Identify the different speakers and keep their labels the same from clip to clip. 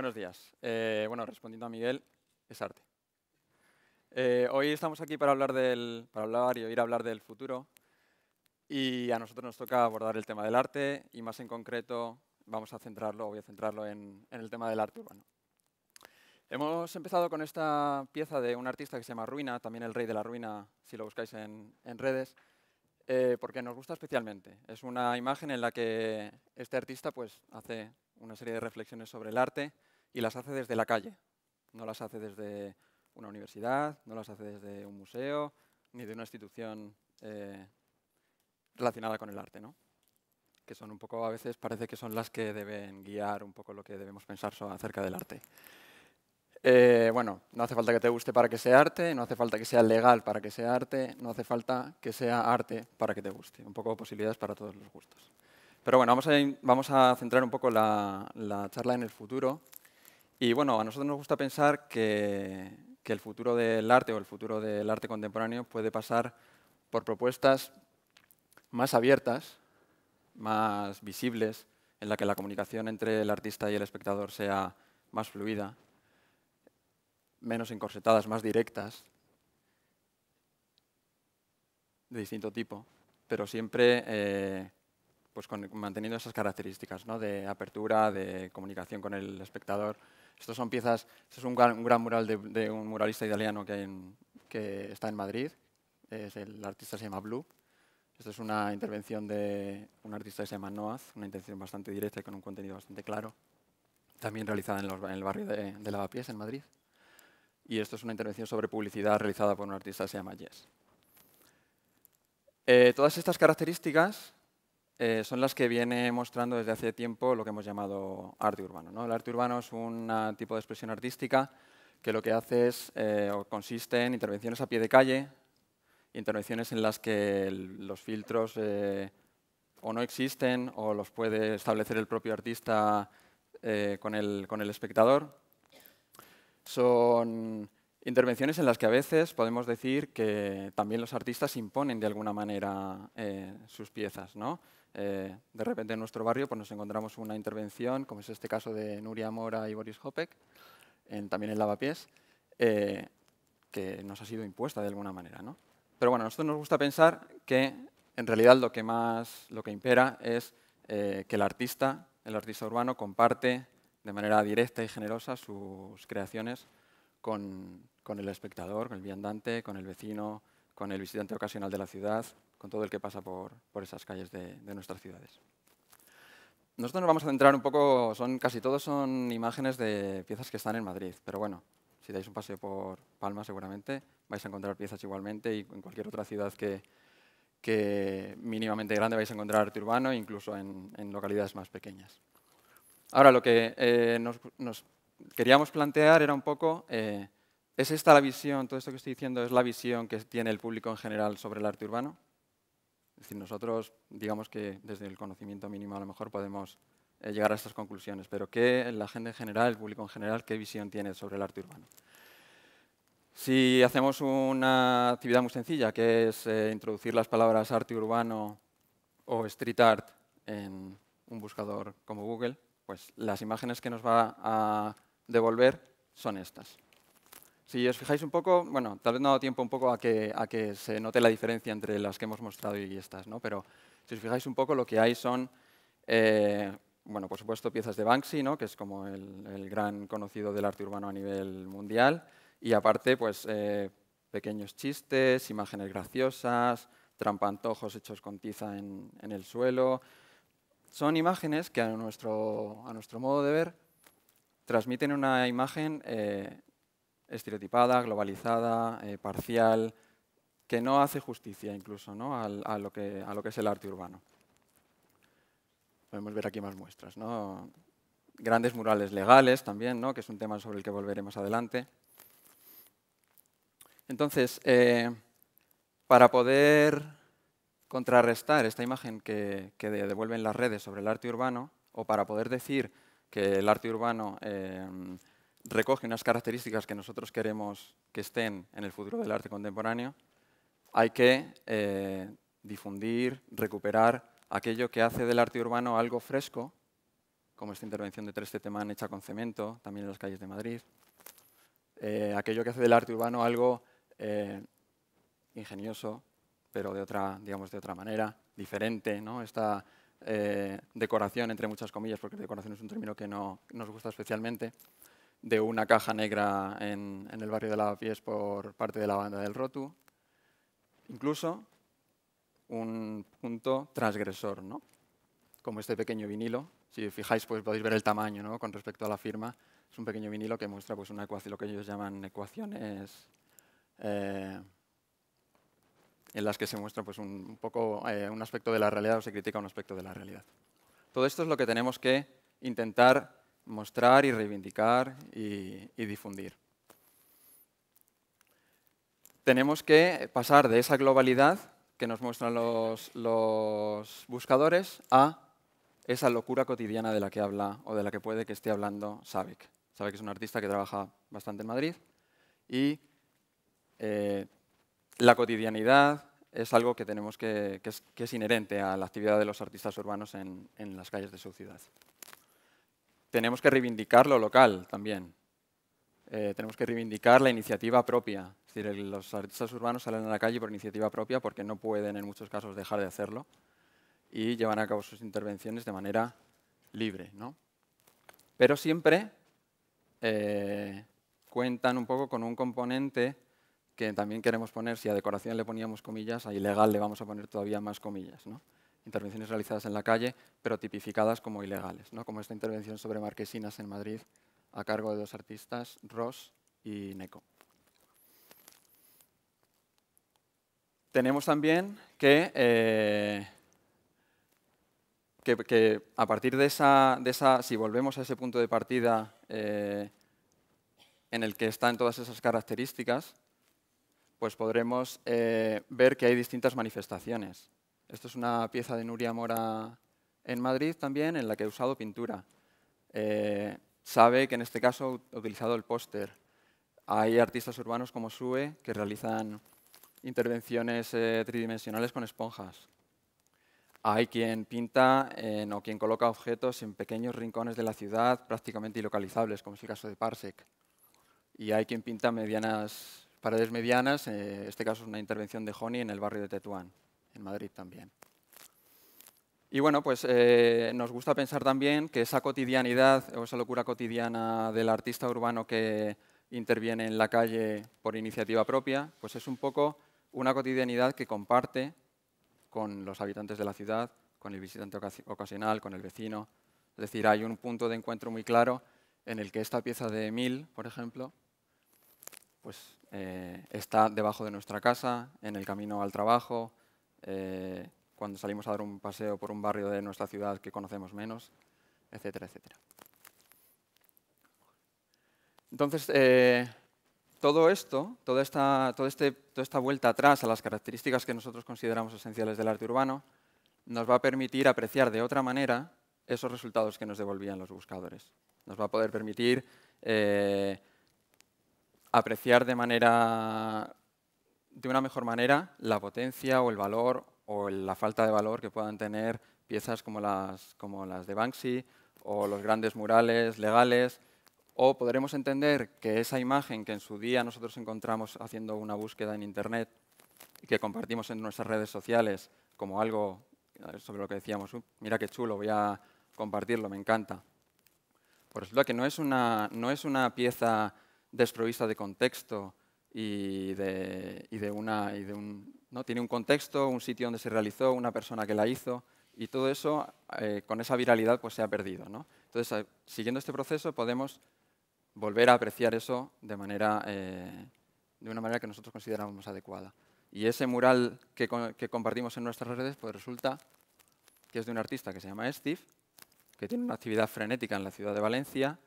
Speaker 1: Buenos días. Eh, bueno, respondiendo a Miguel, es arte. Eh, hoy estamos aquí para hablar, para hablar y oír hablar del futuro y a nosotros nos toca abordar el tema del arte y más en concreto vamos a centrarlo, voy a centrarlo en, el tema del arte urbano. Hemos empezado con esta pieza de un artista que se llama Ruina, también el rey de la ruina si lo buscáis en, redes, eh, porque nos gusta especialmente. Es una imagen en la que este artista pues, hace una serie de reflexiones sobre el arte y las hace desde la calle. No las hace desde una universidad, no las hace desde un museo, ni de una institución eh, relacionada con el arte, ¿no? que son un poco, a veces parece que son las que deben guiar un poco lo que debemos pensar acerca del arte. Eh, bueno, no hace falta que te guste para que sea arte, no hace falta que sea legal para que sea arte, no hace falta que sea arte para que te guste. Un poco de posibilidades para todos los gustos. Pero bueno, vamos a, centrar un poco la charla en el futuro y bueno, a nosotros nos gusta pensar que, el futuro del arte o el futuro del arte contemporáneo puede pasar por propuestas más abiertas, más visibles, en la que la comunicación entre el artista y el espectador sea más fluida, menos encorsetadas, más directas, de distinto tipo, pero siempre eh, pues manteniendo esas características de apertura, de comunicación con el espectador. Esto son piezas, este es un gran, mural de, un muralista italiano que, está en Madrid. Es el artista se llama Blue. Esto es una intervención de un artista que se llama Noaz, una intervención bastante directa y con un contenido bastante claro. También realizada en, el barrio de, Lavapiés, en Madrid. Y esto es una intervención sobre publicidad realizada por un artista que se llama Yes. Eh, todas estas características eh, son las que viene mostrando desde hace tiempo lo que hemos llamado arte urbano. El arte urbano es un tipo de expresión artística que lo que hace es, eh, o consiste en intervenciones a pie de calle, intervenciones en las que los filtros eh, o no existen o los puede establecer el propio artista con, el, espectador. Son intervenciones en las que a veces podemos decir que también los artistas imponen de alguna manera sus piezas. Eh, de repente en nuestro barrio pues nos encontramos una intervención, como es este caso de Nuria Mora y Boris Hopek, también en Lavapiés, eh, que nos ha sido impuesta de alguna manera. ¿no? Pero bueno, a nosotros nos gusta pensar que en realidad lo que más lo que impera es eh, que el artista, el artista urbano, comparte de manera directa y generosa sus creaciones con, con el espectador, con el viandante, con el vecino, con el visitante ocasional de la ciudad, con todo el que pasa por, esas calles de, nuestras ciudades. Nosotros nos vamos a centrar un poco, son, casi todos son imágenes de piezas que están en Madrid, pero bueno, si dais un paseo por Palma seguramente vais a encontrar piezas igualmente y en cualquier otra ciudad que, que mínimamente grande vais a encontrar arte urbano, incluso en, localidades más pequeñas. Ahora, lo que eh, nos, queríamos plantear era un poco eh, ¿Es esta la visión, todo esto que estoy diciendo, es la visión que tiene el público en general sobre el arte urbano? Es decir, nosotros, digamos que desde el conocimiento mínimo a lo mejor podemos eh, llegar a estas conclusiones, pero ¿qué la gente en general, el público en general, qué visión tiene sobre el arte urbano? Si hacemos una actividad muy sencilla, que es eh, introducir las palabras arte urbano o street art en un buscador como Google, pues las imágenes que nos va a devolver son estas. Si os fijáis un poco, bueno, tal vez no ha dado tiempo un poco a que, a que se note la diferencia entre las que hemos mostrado y estas, ¿no? Pero si os fijáis un poco, lo que hay son, eh, bueno, por supuesto, piezas de Banksy, ¿no? Que es como el, gran conocido del arte urbano a nivel mundial. Y aparte, pues, eh, pequeños chistes, imágenes graciosas, trampantojos hechos con tiza en, el suelo. Son imágenes que a nuestro, a nuestro modo de ver transmiten una imagen eh, estereotipada, globalizada, eh, parcial, que no hace justicia incluso ¿no? a, lo que, a, lo que, es el arte urbano. Podemos ver aquí más muestras. ¿no? Grandes murales legales también, ¿no? que es un tema sobre el que volveremos adelante. Entonces, eh, para poder contrarrestar esta imagen que, devuelven las redes sobre el arte urbano, o para poder decir que el arte urbano eh, recoge unas características que nosotros queremos que estén en el futuro del arte contemporáneo, hay que eh, difundir, recuperar aquello que hace del arte urbano algo fresco, como esta intervención de tres Temán hecha con cemento, también en las calles de Madrid, eh, aquello que hace del arte urbano algo eh, ingenioso, pero de otra, digamos, de otra manera, diferente, ¿no? Esta, decoración, entre muchas comillas, porque decoración es un término que no nos gusta especialmente, de una caja negra en, el barrio de Pies por parte de la banda del Rotu. Incluso un punto transgresor, como este pequeño vinilo. Si fijáis, pues podéis ver el tamaño con respecto a la firma. Es un pequeño vinilo que muestra pues, una ecuación, lo que ellos llaman ecuaciones eh, en las que se muestra pues, un, poco eh, un aspecto de la realidad o se critica un aspecto de la realidad. Todo esto es lo que tenemos que intentar mostrar y reivindicar y, difundir. Tenemos que pasar de esa globalidad que nos muestran los, buscadores a esa locura cotidiana de la que habla o de la que puede que esté hablando Savic. que es un artista que trabaja bastante en Madrid y eh, la cotidianidad es algo que tenemos que, es, inherente a la actividad de los artistas urbanos en las calles de su ciudad tenemos que reivindicar lo local también. Eh, tenemos que reivindicar la iniciativa propia. Es decir, los artistas urbanos salen a la calle por iniciativa propia porque no pueden en muchos casos dejar de hacerlo y llevan a cabo sus intervenciones de manera libre. ¿no? Pero siempre eh, cuentan un poco con un componente que también queremos poner, si a decoración le poníamos comillas, a ilegal le vamos a poner todavía más comillas. ¿no? intervenciones realizadas en la calle, pero tipificadas como ilegales, ¿no? como esta intervención sobre marquesinas en Madrid a cargo de dos artistas, Ross y Neko. Tenemos también que, eh, que, a partir de esa, de esa, si volvemos a ese punto de partida eh, en el que están todas esas características, pues podremos eh, ver que hay distintas manifestaciones esta es una pieza de Nuria Mora en Madrid también, en la que he usado pintura. Eh, sabe que en este caso he utilizado el póster. Hay artistas urbanos como Sue que realizan intervenciones eh, tridimensionales con esponjas. Hay quien pinta eh, o quien coloca objetos en pequeños rincones de la ciudad prácticamente ilocalizables, como es el caso de Parsec. Y hay quien pinta medianas, paredes medianas, eh, este caso es una intervención de Honey en el barrio de Tetuán en Madrid también. Y bueno, pues eh, nos gusta pensar también que esa cotidianidad o esa locura cotidiana del artista urbano que interviene en la calle por iniciativa propia, pues es un poco una cotidianidad que comparte con los habitantes de la ciudad, con el visitante ocasional, con el vecino. Es decir, hay un punto de encuentro muy claro en el que esta pieza de Emil, por ejemplo, pues eh, está debajo de nuestra casa, en el camino al trabajo, eh, cuando salimos a dar un paseo por un barrio de nuestra ciudad que conocemos menos, etcétera, etcétera. Entonces, eh, todo esto, toda esta, todo este, toda esta vuelta atrás a las características que nosotros consideramos esenciales del arte urbano, nos va a permitir apreciar de otra manera esos resultados que nos devolvían los buscadores. Nos va a poder permitir eh, apreciar de manera de una mejor manera la potencia o el valor o la falta de valor que puedan tener piezas como las, como las de Banksy o los grandes murales legales, o podremos entender que esa imagen que en su día nosotros encontramos haciendo una búsqueda en Internet y que compartimos en nuestras redes sociales como algo sobre lo que decíamos, mira qué chulo, voy a compartirlo, me encanta. Por resulta que no es una, no es una pieza desprovista de contexto y ¿no? Tiene un contexto, un sitio donde se realizó, una persona que la hizo y todo eso eh, con esa viralidad pues, se ha perdido. ¿no? Entonces, eh, siguiendo este proceso podemos volver a apreciar eso eh, de, una manera que nosotros consideramos adecuada. Y ese mural que, que, compartimos en nuestras redes, pues resulta que es de un artista que se llama Steve, que tiene una actividad frenética en la ciudad de Valencia,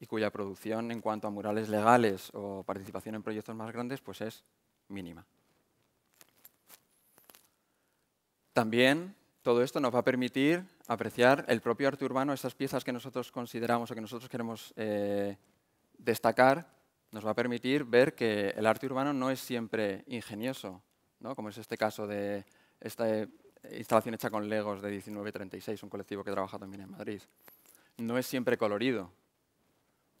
Speaker 1: y cuya producción en cuanto a murales legales o participación en proyectos más grandes pues es mínima. También todo esto nos va a permitir apreciar el propio arte urbano, estas piezas que nosotros consideramos o que nosotros queremos eh, destacar, nos va a permitir ver que el arte urbano no es siempre ingenioso, ¿no? como es este caso de esta eh, instalación hecha con Legos de 1936, un colectivo que trabaja también en Madrid. No es siempre colorido,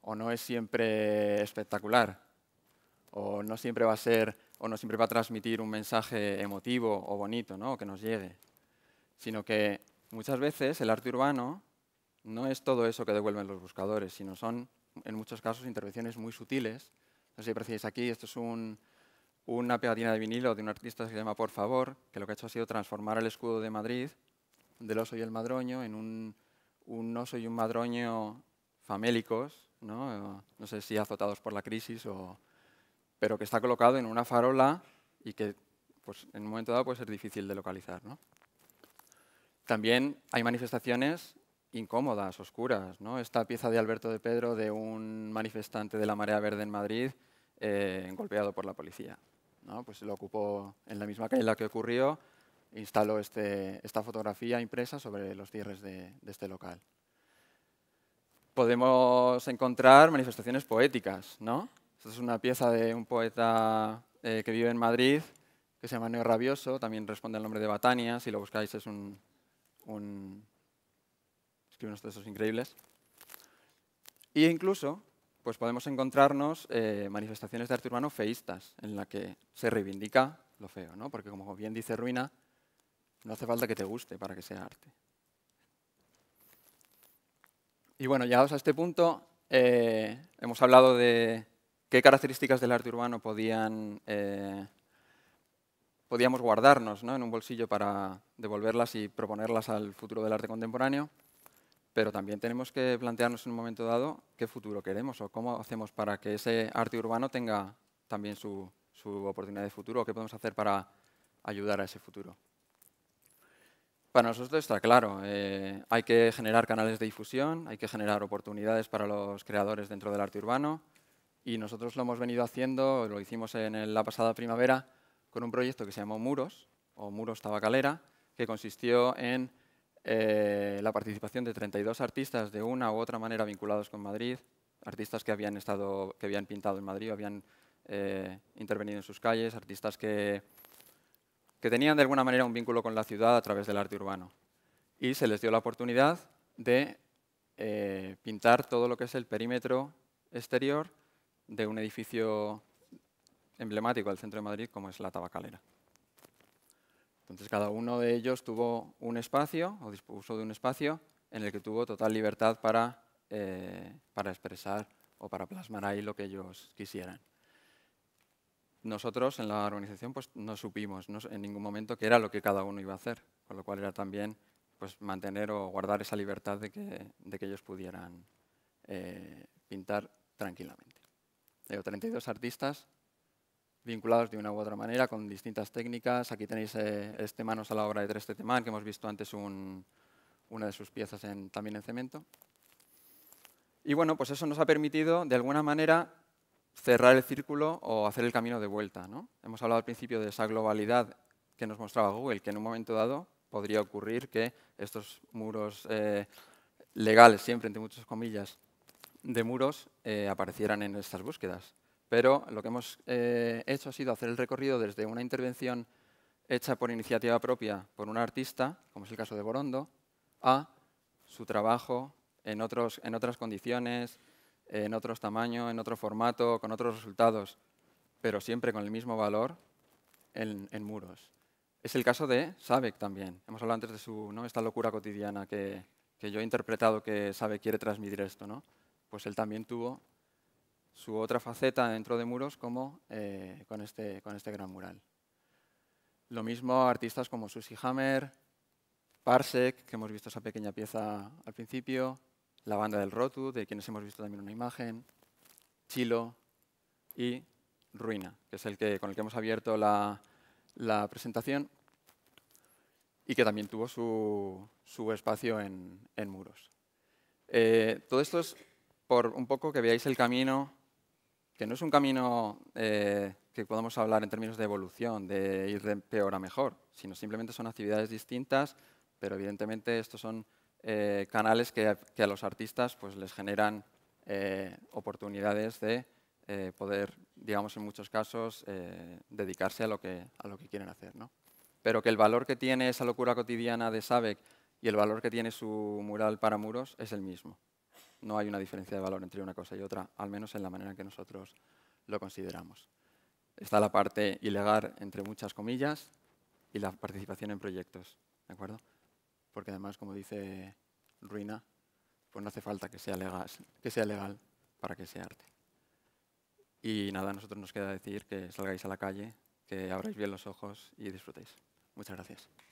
Speaker 1: o no es siempre espectacular, o no siempre va a ser, o no siempre va a transmitir un mensaje emotivo o bonito, ¿no? que nos llegue, sino que muchas veces el arte urbano no es todo eso que devuelven los buscadores, sino son, en muchos casos, intervenciones muy sutiles. No sé si percibís aquí, esto es una pegatina de vinilo de un artista que se llama Por Favor, que lo que ha hecho ha sido transformar el escudo de Madrid, del oso y el madroño, en un, un oso y un madroño famélicos, no, sé si azotados por la crisis, o, pero que está colocado en una farola y que pues, en un momento dado puede ser difícil de localizar. También hay manifestaciones incómodas, oscuras. ¿no? Esta pieza de Alberto de Pedro de un manifestante de la Marea Verde en Madrid eh, golpeado por la policía. ¿no? Pues lo ocupó en la misma calle en la que ocurrió, instaló este, esta fotografía impresa sobre los cierres de este local podemos encontrar manifestaciones poéticas. ¿no? Esta es una pieza de un poeta eh, que vive en Madrid, que se llama Neo Rabioso, también responde al nombre de Batania, si lo buscáis es un... escribe unos textos increíbles. Y incluso pues podemos encontrarnos eh, manifestaciones de arte urbano feístas, en la que se reivindica lo feo, ¿no? porque como bien dice Ruina, no hace falta que te guste para que sea arte. Y bueno, llegados a este punto, eh, hemos hablado de qué características del arte urbano eh, podíamos guardarnos ¿no? en un bolsillo para devolverlas y proponerlas al futuro del arte contemporáneo, pero también tenemos que plantearnos en un momento dado qué futuro queremos o cómo hacemos para que ese arte urbano tenga también su, su oportunidad de futuro o qué podemos hacer para ayudar a ese futuro. Para nosotros está claro, eh, hay que generar canales de difusión, hay que generar oportunidades para los creadores dentro del arte urbano y nosotros lo hemos venido haciendo, lo hicimos en la pasada primavera con un proyecto que se llamó Muros o Muros Tabacalera, que consistió en eh, la participación de 32 artistas de una u otra manera vinculados con Madrid, artistas que habían, estado, que habían pintado en Madrid, habían eh, intervenido en sus calles, artistas que que tenían de alguna manera un vínculo con la ciudad a través del arte urbano. Y se les dio la oportunidad de eh, pintar todo lo que es el perímetro exterior de un edificio emblemático del centro de Madrid como es la Tabacalera. Entonces cada uno de ellos tuvo un espacio o dispuso de un espacio en el que tuvo total libertad para, eh, para expresar o para plasmar ahí lo que ellos quisieran nosotros en la organización pues, no supimos en ningún momento qué era lo que cada uno iba a hacer, con lo cual era también pues, mantener o guardar esa libertad de que, ellos pudieran eh, pintar tranquilamente. Tengo 32 artistas vinculados de una u otra manera, con distintas técnicas. Aquí tenéis eh, este Manos a la obra de Treste Temán, que hemos visto antes una de sus piezas en, también en cemento. Y bueno, pues eso nos ha permitido, de alguna manera, cerrar el círculo o hacer el camino de vuelta. ¿no? Hemos hablado al principio de esa globalidad que nos mostraba Google, que en un momento dado podría ocurrir que estos muros eh, legales, siempre entre muchas comillas, de muros eh, aparecieran en estas búsquedas. Pero lo que hemos eh, hecho ha sido hacer el recorrido desde una intervención hecha por iniciativa propia por un artista, como es el caso de Borondo, a su trabajo en, en otras condiciones, en otros tamaños, en otro formato, con otros resultados, pero siempre con el mismo valor en, muros. Es el caso de Sabeck también. Hemos hablado antes de su, ¿no? esta locura cotidiana que, que yo he interpretado que Sabeck quiere transmitir esto. ¿no? Pues él también tuvo su otra faceta dentro de muros como eh, con, este, con este gran mural. Lo mismo artistas como Susie Hammer, Parsec, que hemos visto esa pequeña pieza al principio, la banda del Rotu, de quienes hemos visto también una imagen, Chilo y Ruina, que es el que, con el que hemos abierto la, presentación y que también tuvo su, espacio en, muros. Eh, todo esto es por un poco que veáis el camino, que no es un camino eh, que podamos hablar en términos de evolución, de ir de peor a mejor, sino simplemente son actividades distintas, pero evidentemente estos son eh, canales que a, los artistas pues, les generan eh, oportunidades de eh, poder, digamos en muchos casos, dedicarse a lo, que, a lo que quieren hacer. ¿no? Pero que el valor que tiene esa locura cotidiana de Sabeck y el valor que tiene su mural para muros es el mismo. No hay una diferencia de valor entre una cosa y otra, al menos en la manera en que nosotros lo consideramos. Está la parte ilegal, entre muchas comillas, y la participación en proyectos. ¿De acuerdo? porque además, como dice Ruina, pues no hace falta que sea legal, que sea legal para que sea arte. Y nada, a nosotros nos queda decir que salgáis a la calle, que abráis bien los ojos y disfrutéis. Muchas gracias.